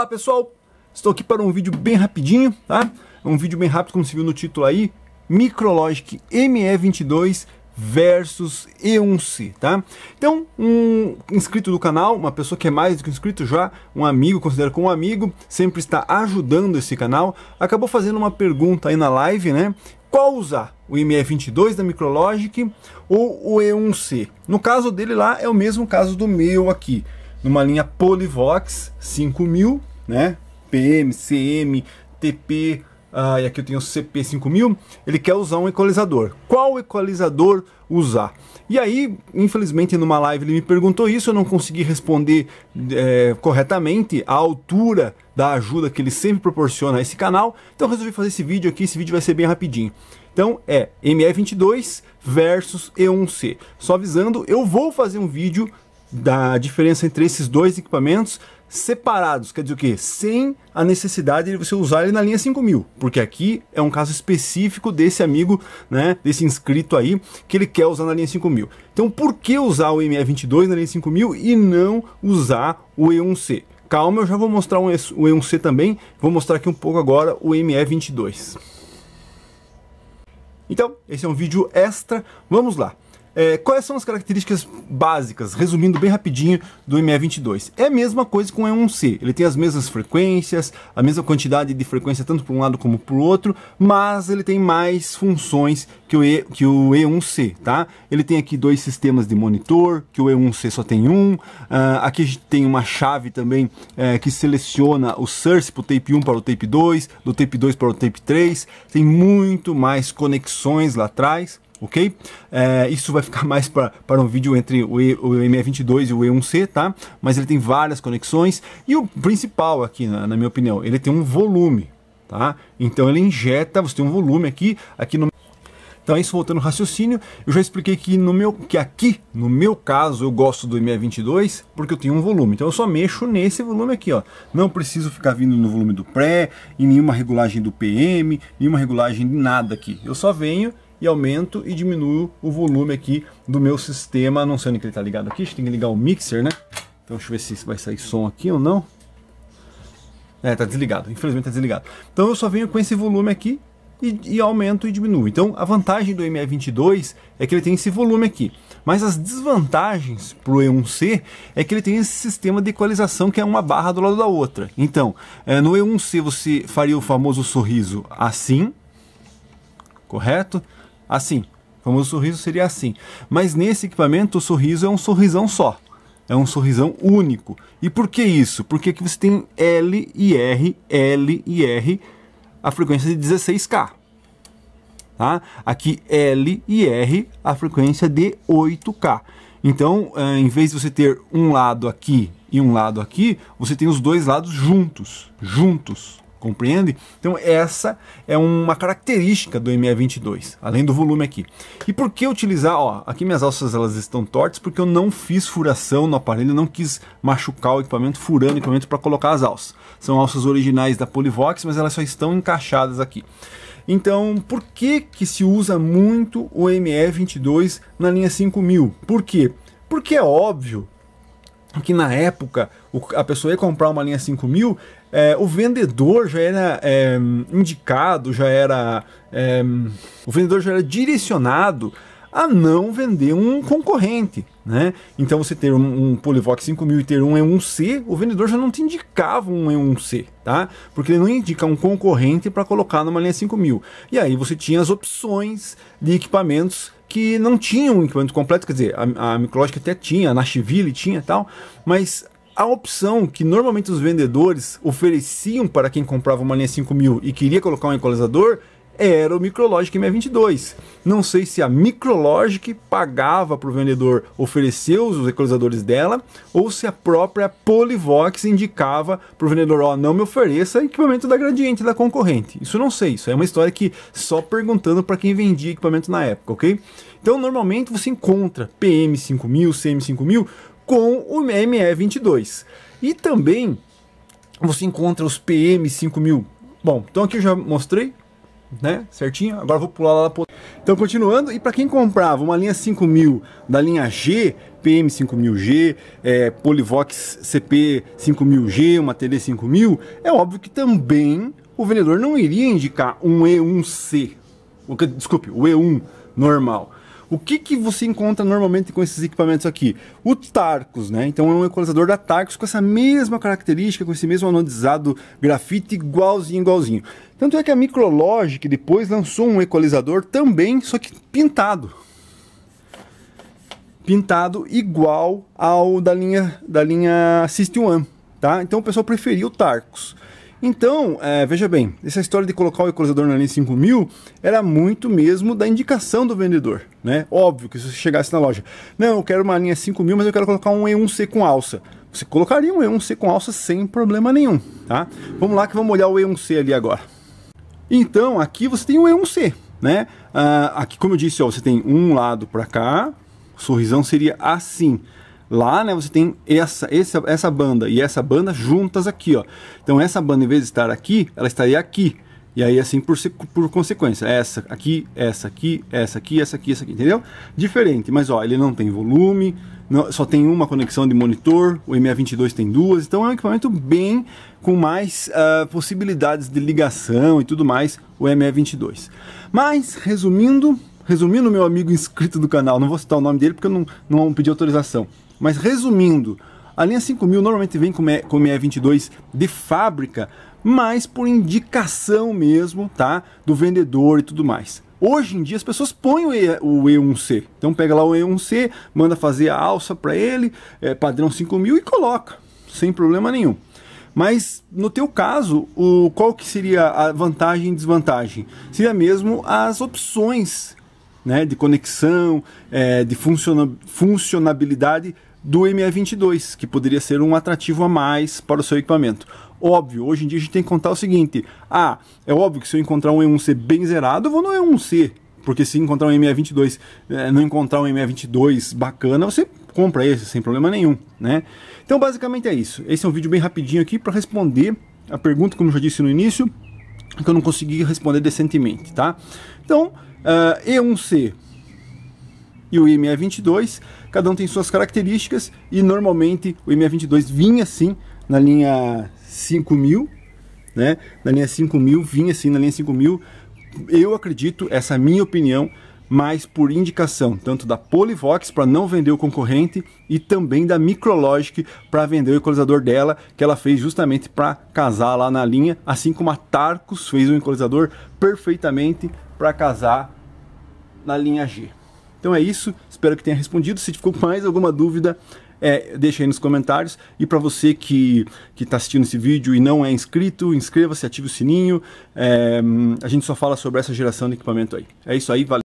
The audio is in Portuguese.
Olá pessoal, estou aqui para um vídeo bem rapidinho, tá? Um vídeo bem rápido, como se viu no título aí, Micrologic ME22 versus E1C, tá? Então, um inscrito do canal, uma pessoa que é mais do que inscrito já, um amigo, considero como um amigo, sempre está ajudando esse canal, acabou fazendo uma pergunta aí na live, né? Qual usar? O ME22 da Micrologic ou o E1C? No caso dele lá, é o mesmo caso do meu aqui, numa linha Polivox 5000, né? PM, CM, TP, ah, e aqui eu tenho o CP5000, ele quer usar um equalizador. Qual equalizador usar? E aí, infelizmente, numa live ele me perguntou isso, eu não consegui responder é, corretamente a altura da ajuda que ele sempre proporciona a esse canal, então eu resolvi fazer esse vídeo aqui, esse vídeo vai ser bem rapidinho. Então é ME22 versus E1C. Só avisando, eu vou fazer um vídeo da diferença entre esses dois equipamentos, separados, quer dizer o quê? Sem a necessidade de você usar ele na linha 5000, porque aqui é um caso específico desse amigo, né, desse inscrito aí, que ele quer usar na linha 5000. Então, por que usar o ME22 na linha 5000 e não usar o E1C? Calma, eu já vou mostrar um, o E1C também, vou mostrar aqui um pouco agora o ME22. Então, esse é um vídeo extra, vamos lá. É, quais são as características básicas, resumindo bem rapidinho, do ME22? É a mesma coisa com o E1C, ele tem as mesmas frequências, a mesma quantidade de frequência tanto para um lado como para o outro, mas ele tem mais funções que o, e, que o E1C, tá? Ele tem aqui dois sistemas de monitor, que o E1C só tem um, uh, aqui a gente tem uma chave também uh, que seleciona o source para o tape 1 para o tape 2, do tape 2 para o tape 3, tem muito mais conexões lá atrás, ok? É, isso vai ficar mais para um vídeo entre o, e, o ME22 e o E1C, tá? Mas ele tem várias conexões e o principal aqui, na, na minha opinião, ele tem um volume, tá? Então ele injeta, você tem um volume aqui, aqui no então é isso, voltando ao raciocínio, eu já expliquei que, no meu, que aqui, no meu caso, eu gosto do ME22 porque eu tenho um volume. Então eu só mexo nesse volume aqui, ó. Não preciso ficar vindo no volume do pré, em nenhuma regulagem do PM, nenhuma regulagem de nada aqui. Eu só venho e aumento e diminuo o volume aqui do meu sistema, não sei onde que ele está ligado aqui, a gente tem que ligar o mixer, né? Então deixa eu ver se vai sair som aqui ou não. É, tá desligado, infelizmente tá desligado. Então eu só venho com esse volume aqui e, e, aumento e diminuo. Então a vantagem do ME22 é que ele tem esse volume aqui. Mas as desvantagens para o E1C é que ele tem esse sistema de equalização que é uma barra do lado da outra. Então, é, no E1C você faria o famoso sorriso assim, correto? assim. O famoso sorriso seria assim. Mas nesse equipamento, o sorriso é um sorrisão só. É um sorrisão único. E por que isso? Porque aqui você tem L e R, L e R, a frequência de 16K. Tá? Aqui L e R, a frequência de 8K. Então, é, em vez de você ter um lado aqui e um lado aqui, você tem os dois lados juntos, juntos, Compreende? Então essa é uma característica do ME22, além do volume aqui. E por que utilizar, ó, aqui minhas alças elas estão tortas porque eu não fiz furação no aparelho, não quis machucar o equipamento, furando o equipamento para colocar as alças. São alças originais da Polivox, mas elas só estão encaixadas aqui. Então, por que que se usa muito o ME22 na linha 5000? Por quê? Porque é óbvio que na época a pessoa ia comprar uma linha 5000 é, o vendedor já era é, indicado, já era. É, o vendedor já era direcionado a não vender um concorrente. Né? Então você ter um, um Polivox 5000 e ter um E1C, o vendedor já não te indicava um E1C, tá? Porque ele não indica um concorrente para colocar numa linha 5000. E aí você tinha as opções de equipamentos que não tinham um equipamento completo, quer dizer, a, a Micrológica até tinha, a Nashville tinha tal, mas a opção que normalmente os vendedores ofereciam para quem comprava uma linha 5000 e queria colocar um equalizador era o Micrologic M22. Não sei se a Micrologic pagava para o vendedor oferecer os equalizadores dela, ou se a própria Polivox indicava para o vendedor, ó, oh, não me ofereça equipamento da Gradiente, da concorrente. Isso não sei, isso é uma história que só perguntando para quem vendia equipamento na época, ok? Então, normalmente você encontra PM5000, CM5000 com o ME22. E também você encontra os PM5000. Bom, então aqui eu já mostrei né? Certinho? Agora vou pular lá pro... Então, continuando, e para quem comprava uma linha 5000 da linha G, PM5000G, é, Polivox CP5000G, uma TD5000, é óbvio que também o vendedor não iria indicar um E1C, desculpe, o E1 normal. O que, que você encontra normalmente com esses equipamentos aqui? O Tarkus, né? Então é um equalizador da Tarkus com essa mesma característica, com esse mesmo anodizado grafite, igualzinho, igualzinho. Tanto é que a Micrologic depois lançou um equalizador também, só que pintado. Pintado igual ao da linha, da linha System One, tá? Então o pessoal preferiu o Tarkus. Então, é, veja bem, essa história de colocar o equalizador na linha 5000 era muito mesmo da indicação do vendedor, né? Óbvio que se você chegasse na loja, não, eu quero uma linha 5000, mas eu quero colocar um E1C com alça. Você colocaria um E1C com alça sem problema nenhum, tá? Vamos lá que vamos olhar o E1C ali agora. Então, aqui você tem o E1C, né? Ah, aqui, como eu disse, ó, você tem um lado para cá, o sorrisão seria assim. Lá, né, você tem essa, essa, essa banda e essa banda juntas aqui, ó. Então essa banda, em vez de estar aqui, ela estaria aqui. E aí, assim, por, por consequência, essa aqui, essa aqui, essa aqui, essa aqui, essa aqui, entendeu? Diferente, mas ó, ele não tem volume, não, só tem uma conexão de monitor, o MA22 tem duas, então é um equipamento bem com mais uh, possibilidades de ligação e tudo mais, o MA22. Mas, resumindo, resumindo, meu amigo inscrito do canal, não vou citar o nome dele porque eu não, não pedi autorização, mas resumindo, a linha 5000 normalmente vem com ME, com ME22 de fábrica, mas por indicação mesmo, tá? Do vendedor e tudo mais. Hoje em dia as pessoas põem o, e, 1 c Então pega lá o E1C, manda fazer a alça para ele, é, padrão 5000 e coloca, sem problema nenhum. Mas no teu caso, o, qual que seria a vantagem e desvantagem? Seria mesmo as opções né, de conexão, é, de funciona, funcionabilidade do ME22, que poderia ser um atrativo a mais para o seu equipamento. Óbvio, hoje em dia a gente tem que contar o seguinte: ah, é óbvio que se eu encontrar um E1C bem zerado, eu vou no E1C, porque se encontrar um ME22, é, não encontrar um ME22 bacana, você compra esse sem problema nenhum, né? Então basicamente é isso. Esse é um vídeo bem rapidinho aqui para responder a pergunta, como eu já disse no início, que eu não consegui responder decentemente, tá? Então, uh, ah, E1C e o IME22, cada um tem suas características e normalmente o IME22 vinha assim na linha 5000, né? Na linha 5000 vinha assim na linha 5000. Eu acredito, essa é a minha opinião, mas por indicação tanto da Polivox para não vender o concorrente e também da Micrologic para vender o equalizador dela, que ela fez justamente para casar lá na linha, assim como a Tarcus fez um equalizador perfeitamente para casar na linha G. Então é isso, espero que tenha respondido. Se ficou mais alguma dúvida, é, deixa aí nos comentários. E para você que está assistindo esse vídeo e não é inscrito, inscreva-se, ative o sininho. É, hum, a gente só fala sobre essa geração de equipamento aí. É isso aí, valeu.